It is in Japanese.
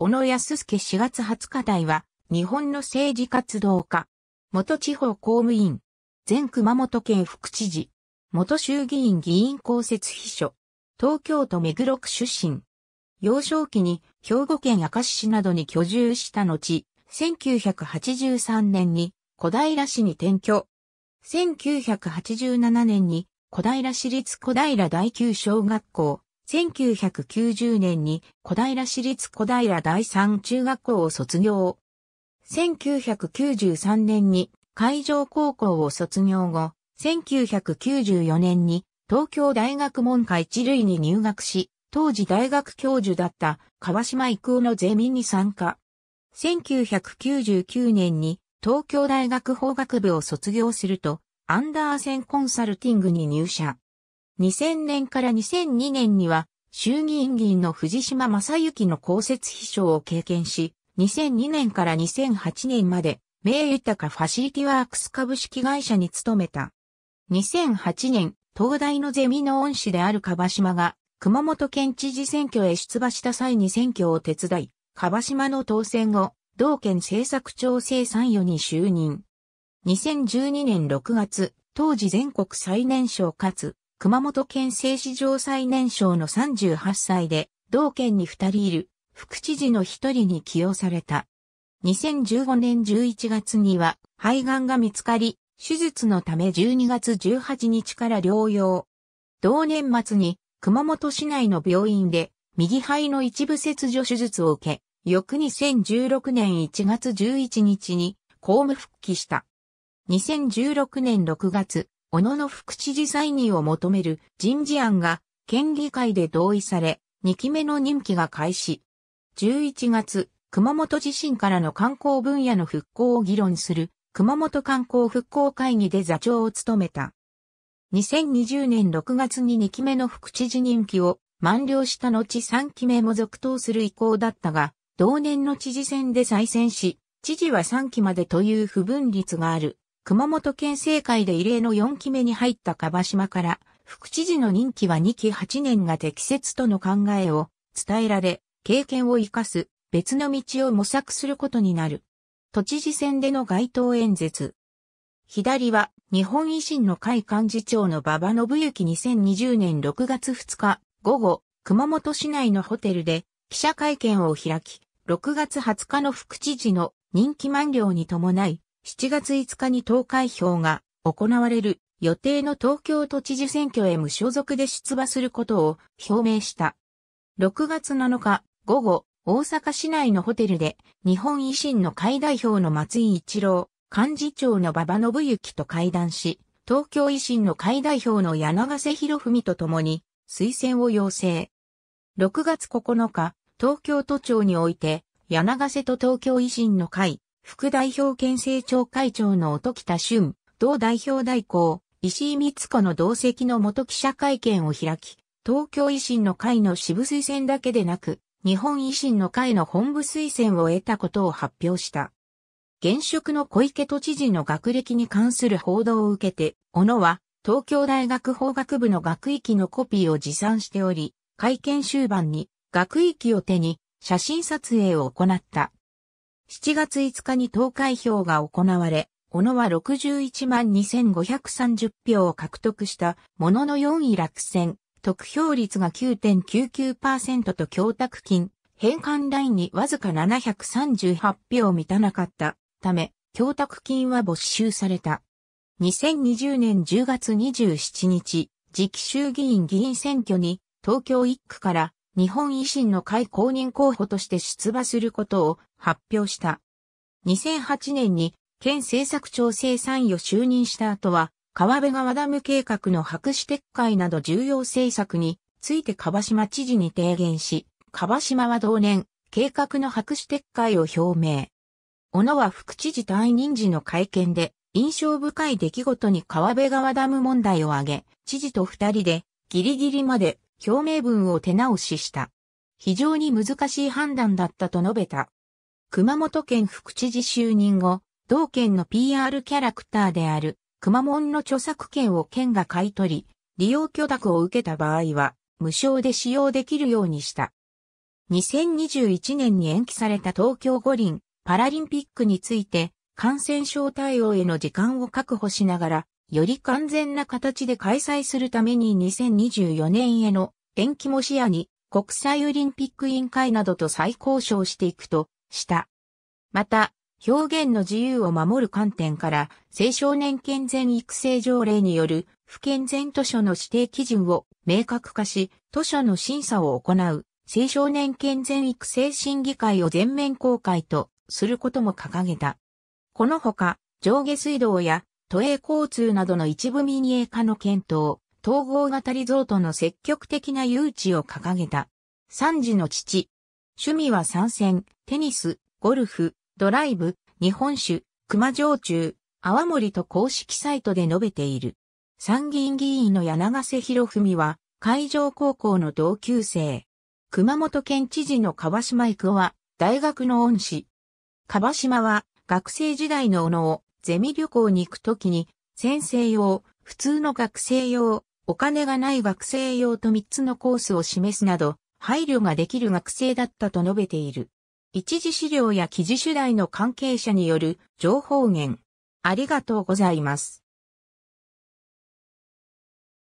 小野康介4月20日代は、日本の政治活動家。元地方公務員。前熊本県副知事。元衆議院議員公設秘書。東京都目黒区出身。幼少期に兵庫県明石市などに居住した後、1983年に小平市に転居。1987年に小平市立小平第9小学校1990年に小平市立小平第三中学校を卒業。1993年に海上高校を卒業後、1994年に東京大学門下一類に入学し、当時大学教授だった川島育夫のゼミに参加。1999年に東京大学法学部を卒業すると、アンダーセンコンサルティングに入社。2000年から2002年には、衆議院議員の藤島正幸の公設秘書を経験し、2002年から2008年まで、名豊かファシリティワークス株式会社に勤めた。2008年、東大のゼミの恩師である樺島が、熊本県知事選挙へ出馬した際に選挙を手伝い、樺島の当選後、同県政策調整参与に就任。2012年6月、当時全国最年少かつ、熊本県政史上最年少の38歳で、同県に2人いる、副知事の1人に起用された。2015年11月には、肺がんが見つかり、手術のため12月18日から療養。同年末に、熊本市内の病院で、右肺の一部切除手術を受け、翌2016年1月11日に、公務復帰した。2016年6月、小野の副知事再任を求める人事案が県議会で同意され、2期目の任期が開始。11月、熊本地震からの観光分野の復興を議論する熊本観光復興会議で座長を務めた。2020年6月に2期目の副知事任期を満了した後3期目も続投する意向だったが、同年の知事選で再選し、知事は3期までという不分率がある熊本県政界で異例の4期目に入った樺島から、副知事の任期は2期8年が適切との考えを伝えられ、経験を生かす別の道を模索することになる。都知事選での街頭演説。左は日本維新の会幹事長の馬場信之2020年6月2日午後、熊本市内のホテルで記者会見を開き、6月20日の副知事の任期満了に伴い、7月5日に投開票が行われる予定の東京都知事選挙へ無所属で出馬することを表明した。6月7日午後、大阪市内のホテルで日本維新の会代表の松井一郎、幹事長の馬場信之と会談し、東京維新の会代表の柳瀬博文と共に推薦を要請。6月9日、東京都庁において、柳瀬と東京維新の会、副代表県政調会長の音北俊、同代表代行、石井光子の同席の元記者会見を開き、東京維新の会の支部推薦だけでなく、日本維新の会の本部推薦を得たことを発表した。現職の小池都知事の学歴に関する報道を受けて、小野は東京大学法学部の学域のコピーを持参しており、会見終盤に学域を手に写真撮影を行った。7月5日に投開票が行われ、小野は61万2530票を獲得したものの4位落選、得票率が9.99%と供託金、返還ラインにわずか738票満たなかったため、供託金は没収された。2020年10月27日、次期衆議院議員選挙に東京1区から日本維新の会公認候補として出馬することを発表した。2008年に県政策調整参与就任した後は、川辺川ダム計画の白紙撤回など重要政策について川島知事に提言し、川島は同年、計画の白紙撤回を表明。小野は副知事退任時の会見で、印象深い出来事に川辺川ダム問題を挙げ、知事と二人でギリギリまで表明文を手直しした。非常に難しい判断だったと述べた。熊本県副知事就任後、同県の PR キャラクターである、熊門の著作権を県が買い取り、利用許諾を受けた場合は、無償で使用できるようにした。2021年に延期された東京五輪パラリンピックについて、感染症対応への時間を確保しながら、より完全な形で開催するために2024年への延期も視野に国際オリンピック委員会などと再交渉していくとした。また、表現の自由を守る観点から青少年健全育成条例による不健全図書の指定基準を明確化し、図書の審査を行う青少年健全育成審議会を全面公開とすることも掲げた。このほか、上下水道や都営交通などの一部民営化の検討、統合型リゾートの積極的な誘致を掲げた。三次の父。趣味は参戦、テニス、ゴルフ、ドライブ、日本酒、熊焼酎、泡盛と公式サイトで述べている。参議院議員の柳瀬博文は、海上高校の同級生。熊本県知事の川島育夫は、大学の恩師。川島は、学生時代の斧を、ゼミ旅行に行くときに、先生用、普通の学生用、お金がない学生用と3つのコースを示すなど、配慮ができる学生だったと述べている。一次資料や記事主題の関係者による情報源。ありがとうございます。